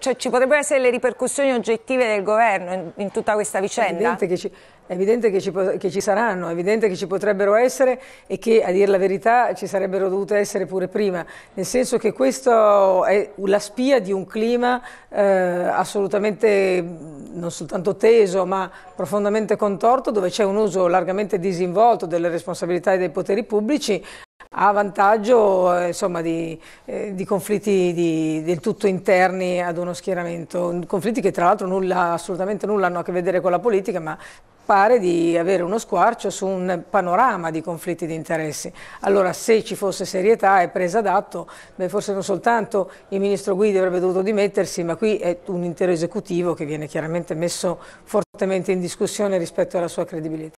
Cioè, ci potrebbero essere le ripercussioni oggettive del governo in, in tutta questa vicenda? È evidente, che ci, evidente che, ci, che ci, saranno, è evidente che ci potrebbero essere e che, a dire la verità, ci sarebbero dovute essere pure prima, nel senso che questa è la spia di un clima eh, assolutamente non soltanto teso, ma profondamente contorto, dove c'è un uso largamente disinvolto delle responsabilità e dei poteri pubblici ha vantaggio eh, insomma, di, eh, di, conflitti di, del tutto interni ad uno schieramento, conflitti che tra l'altro nulla, assolutamente nulla hanno a che vedere con la politica, ma pare di avere uno squarcio su un panorama di conflitti di interessi. Allora se ci fosse serietà e presa d'atto, forse non soltanto il ministro Guidi avrebbe dovuto dimettersi, ma qui è un intero esecutivo che viene chiaramente messo fortemente in discussione rispetto alla sua credibilità.